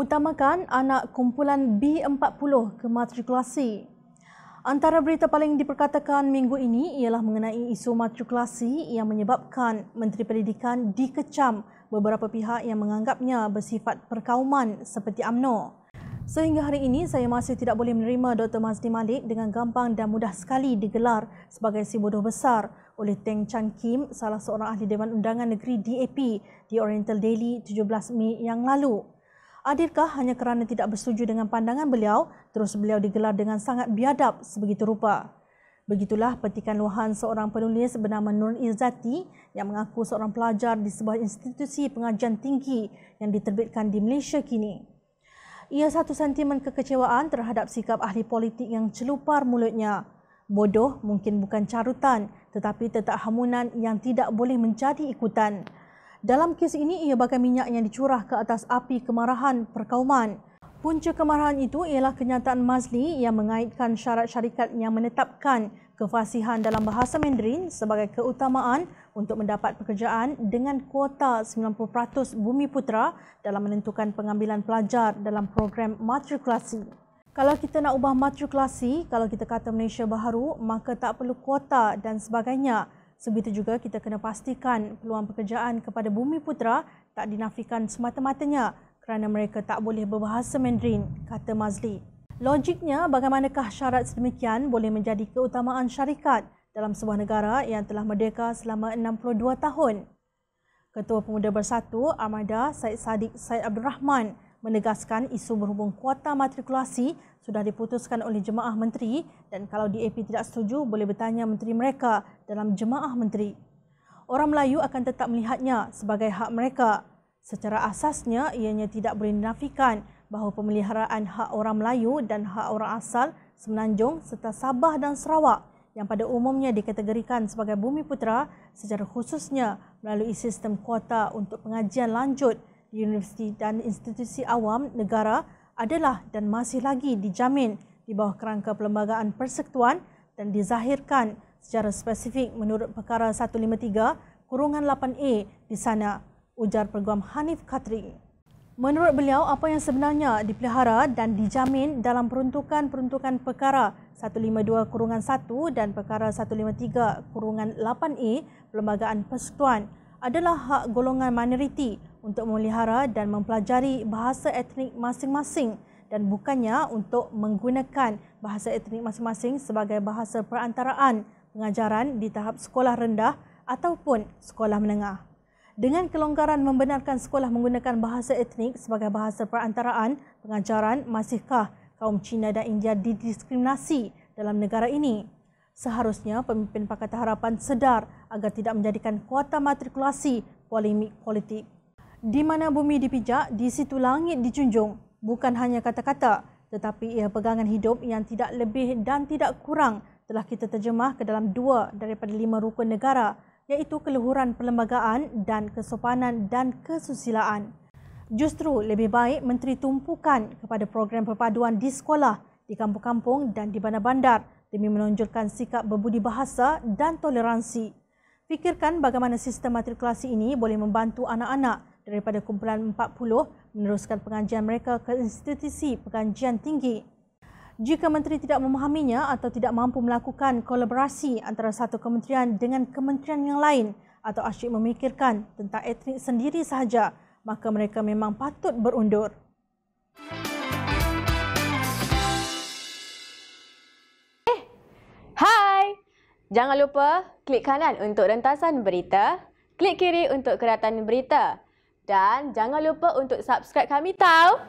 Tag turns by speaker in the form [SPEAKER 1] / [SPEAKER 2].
[SPEAKER 1] utamakan anak kumpulan B40 ke matrikulasi. Antara berita paling diperkatakan minggu ini ialah mengenai isu matrikulasi yang menyebabkan Menteri Pendidikan dikecam beberapa pihak yang menganggapnya bersifat perkauman seperti AMNO. Sehingga hari ini saya masih tidak boleh menerima Dr. Mazdi Malik dengan gampang dan mudah sekali digelar sebagai si bodoh besar oleh Teng Chan Kim, salah seorang ahli Dewan Undangan Negeri DAP di Oriental Daily 17 Mei yang lalu. Adakah hanya kerana tidak bersetuju dengan pandangan beliau, terus beliau digelar dengan sangat biadab sebegitu rupa? Begitulah petikan luahan seorang penulis bernama Nur Izzati yang mengaku seorang pelajar di sebuah institusi pengajian tinggi yang diterbitkan di Malaysia kini. Ia satu sentimen kekecewaan terhadap sikap ahli politik yang celupar mulutnya. Bodoh mungkin bukan carutan tetapi tetak hamunan yang tidak boleh menjadi ikutan. Dalam kes ini, ia bakar minyak yang dicurah ke atas api kemarahan perkauman. Punca kemarahan itu ialah kenyataan Mazli yang mengaitkan syarat syarikat yang menetapkan kefasihan dalam bahasa Mandarin sebagai keutamaan untuk mendapat pekerjaan dengan kuota 90% bumi putera dalam menentukan pengambilan pelajar dalam program matrikulasi. Kalau kita nak ubah matrikulasi, kalau kita kata Malaysia baharu, maka tak perlu kuota dan sebagainya. Sebegitu juga kita kena pastikan peluang pekerjaan kepada bumi putra tak dinafikan semata-matanya kerana mereka tak boleh berbahasa Mandarin, kata Mazli. Logiknya, bagaimanakah syarat sedemikian boleh menjadi keutamaan syarikat dalam sebuah negara yang telah merdeka selama 62 tahun? Ketua Pemuda Bersatu, Amada Said Sadiq Said Abdul Rahman, menegaskan isu berhubung kuota matrikulasi sudah diputuskan oleh jemaah menteri dan kalau DAP tidak setuju boleh bertanya menteri mereka dalam jemaah menteri. Orang Melayu akan tetap melihatnya sebagai hak mereka. Secara asasnya ianya tidak boleh dinafikan bahawa pemeliharaan hak orang Melayu dan hak orang asal Semenanjung serta Sabah dan Sarawak yang pada umumnya dikategorikan sebagai bumi putera secara khususnya melalui sistem kuota untuk pengajian lanjut universiti dan institusi awam negara adalah dan masih lagi dijamin di bawah kerangka perlembagaan persekutuan dan dizahirkan secara spesifik menurut perkara 153 kurungan 8A di sana ujar Peguam Hanif Katri. Menurut beliau, apa yang sebenarnya dipelihara dan dijamin dalam peruntukan-peruntukan perkara 152-1 dan perkara 153-8A Perlembagaan Persekutuan adalah hak golongan minoriti untuk memelihara dan mempelajari bahasa etnik masing-masing dan bukannya untuk menggunakan bahasa etnik masing-masing sebagai bahasa perantaraan pengajaran di tahap sekolah rendah ataupun sekolah menengah. Dengan kelonggaran membenarkan sekolah menggunakan bahasa etnik sebagai bahasa perantaraan pengajaran, masihkah kaum Cina dan India didiskriminasi dalam negara ini? Seharusnya pemimpin Pakatan Harapan sedar agar tidak menjadikan kuota matrikulasi polemik politik. Di mana bumi dipijak, di situ langit dicunjung. Bukan hanya kata-kata, tetapi ia pegangan hidup yang tidak lebih dan tidak kurang telah kita terjemah ke dalam dua daripada lima rukun negara, iaitu keluhuran perlembagaan dan kesopanan dan kesusilaan. Justru lebih baik menteri tumpukan kepada program perpaduan di sekolah, di kampung-kampung dan di bandar-bandar demi menonjolkan sikap berbudi bahasa dan toleransi. Fikirkan bagaimana sistem matrikulasi ini boleh membantu anak-anak daripada kumpulan 40 meneruskan pengajian mereka ke institusi pengajian tinggi. Jika menteri tidak memahaminya atau tidak mampu melakukan kolaborasi antara satu kementerian dengan kementerian yang lain atau asyik memikirkan tentang etnik sendiri sahaja, maka mereka memang patut berundur. Eh, hai! Jangan lupa klik kanan untuk rentasan berita, klik kiri untuk keratan berita. Dan jangan lupa untuk subscribe kami tau.